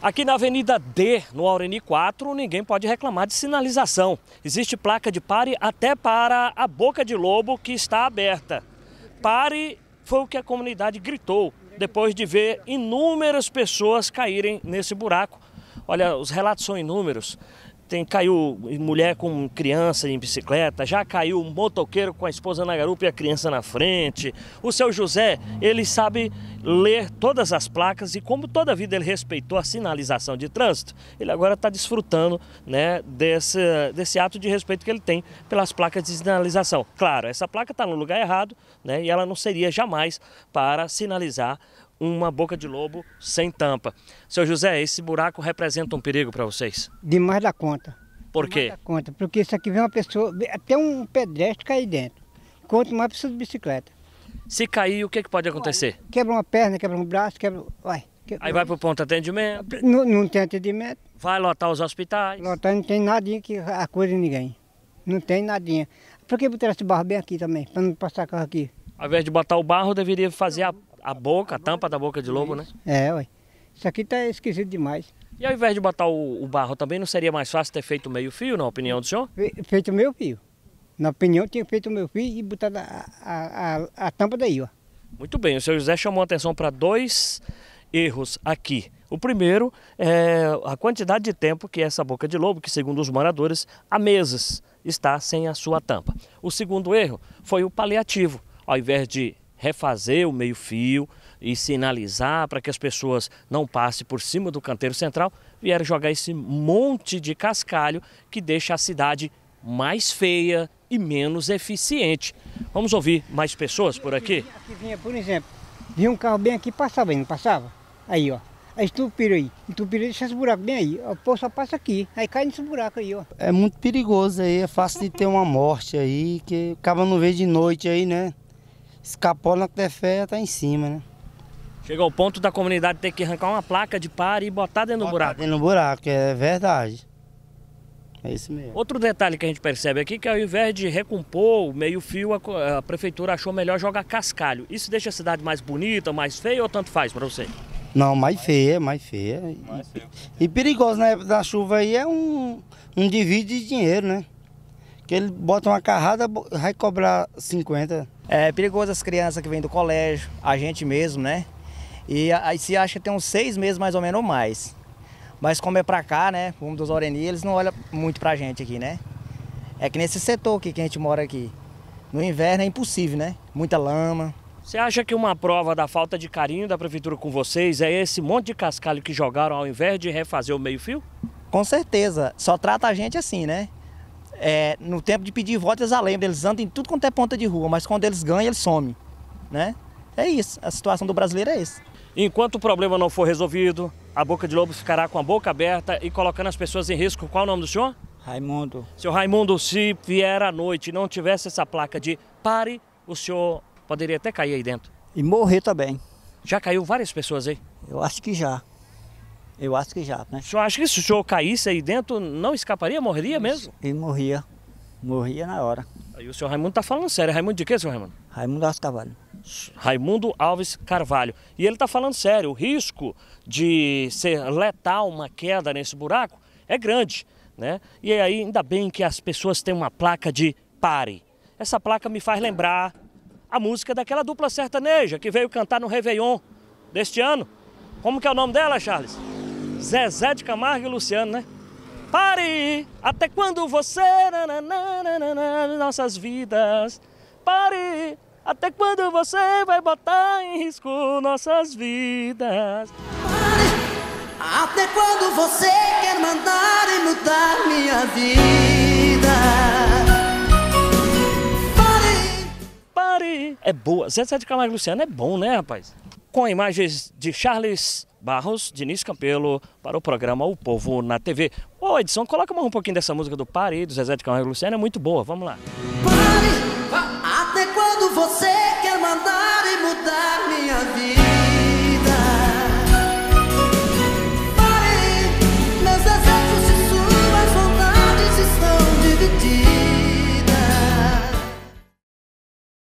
Aqui na Avenida D, no Aureni 4, ninguém pode reclamar de sinalização. Existe placa de pare até para a boca de lobo que está aberta. Pare foi o que a comunidade gritou depois de ver inúmeras pessoas caírem nesse buraco. Olha, os relatos são inúmeros. Tem, caiu mulher com criança em bicicleta, já caiu um motoqueiro com a esposa na garupa e a criança na frente. O seu José, ele sabe ler todas as placas e como toda a vida ele respeitou a sinalização de trânsito, ele agora está desfrutando né, desse, desse ato de respeito que ele tem pelas placas de sinalização. Claro, essa placa está no lugar errado né, e ela não seria jamais para sinalizar uma boca de lobo sem tampa. Seu José, esse buraco representa um perigo para vocês? Demais da conta. Por quê? Demais da conta, porque isso aqui vem uma pessoa, até um pedestre cair dentro. Quanto mais precisa de bicicleta. Se cair, o que, que pode acontecer? Quebra uma perna, quebra um braço, quebra. Vai, quebra... Aí vai para o ponto de atendimento? Não, não tem atendimento. Vai lotar os hospitais? Lotar não tem nadinha que acorde ninguém. Não tem nadinha. Por que botar esse barro bem aqui também, para não passar carro aqui? Ao invés de botar o barro, deveria fazer a a boca, a tampa da boca de lobo, né? É, ué. Isso aqui tá esquisito demais. E ao invés de botar o, o barro também, não seria mais fácil ter feito meio fio, na opinião do senhor? feito meio fio. Na opinião, tinha feito meio fio e botado a, a, a, a tampa daí, ó. Muito bem, o senhor José chamou a atenção para dois erros aqui. O primeiro é a quantidade de tempo que essa boca de lobo, que segundo os moradores, há meses está sem a sua tampa. O segundo erro foi o paliativo. Ao invés de refazer o meio-fio e sinalizar para que as pessoas não passem por cima do canteiro central, vieram jogar esse monte de cascalho que deixa a cidade mais feia e menos eficiente. Vamos ouvir mais pessoas por aqui? aqui vinha, por exemplo, vinha um carro bem aqui, passava aí, não passava? Aí, ó. Aí estupira aí, estupiram deixa esse buraco bem aí. O povo só passa aqui, aí cai nesse buraco aí, ó. É muito perigoso aí, é fácil de ter uma morte aí, que acaba não vendo de noite aí, né? escapola na Tefé está em cima, né? Chegou ao ponto da comunidade ter que arrancar uma placa de pare e botar dentro do buraco. Dentro do buraco, é verdade. É isso mesmo. Outro detalhe que a gente percebe aqui é que ao invés de recompor o meio-fio, a, prefeitura achou melhor jogar cascalho. Isso deixa a cidade mais bonita, mais feia ou tanto faz para você? Não, mais feia, mais feia. Mais e, e perigoso na época da chuva aí é um, um divide de dinheiro, né? que ele bota uma carrada, vai cobrar 50. É perigoso as crianças que vêm do colégio, a gente mesmo, né? E aí se acha que tem uns seis meses mais ou menos ou mais. Mas como é pra cá, né? Como dos Oreni, eles não olham muito pra gente aqui, né? É que nesse setor aqui que a gente mora aqui. No inverno é impossível, né? Muita lama. Você acha que uma prova da falta de carinho da prefeitura com vocês é esse monte de cascalho que jogaram ao invés de refazer o meio-fio? Com certeza. Só trata a gente assim, né? é, no tempo de pedir voto, eles alembram, eles andam em tudo quanto é ponta de rua, mas quando eles ganham, eles somem. Né? É isso, a situação do brasileiro é essa. Enquanto o problema não for resolvido, a Boca de Lobo ficará com a boca aberta e colocando as pessoas em risco. Qual é o nome do senhor? Raimundo. Senhor Raimundo, se vier à noite e não tivesse essa placa de pare, o senhor poderia até cair aí dentro. E morrer também. Já caiu várias pessoas aí? Eu acho que já. Eu acho que já, né? O senhor acha que se o senhor caísse aí dentro, não escaparia? Morreria mesmo? E morria. Morria na hora. Aí o senhor Raimundo tá falando sério. Raimundo de quê, senhor Raimundo? Raimundo Alves Carvalho. Raimundo Alves Carvalho. E ele tá falando sério. O risco de ser letal uma queda nesse buraco é grande, né? E aí, ainda bem que as pessoas têm uma placa de pare. Essa placa me faz lembrar a música daquela dupla sertaneja que veio cantar no Réveillon deste ano. Como que é o nome dela, Charles? Zezé de Camargo e Luciano, né? Pare! Até quando você. nossas vidas. Pare! Até quando você vai botar em risco nossas vidas? Pare! Até quando você quer mandar e mudar minha vida? Pare! Pare! É boa. Zezé de Camargo e Luciano é bom, né, rapaz? com imagens de Charles Barros, Diniz Campelo, para o programa O Povo na TV. Ô Edson, coloca mais um pouquinho dessa música do Pare, do Zezé de Camargo Luciano, é muito boa, vamos lá. Pare, até quando você quer mandar e mudar minha vida?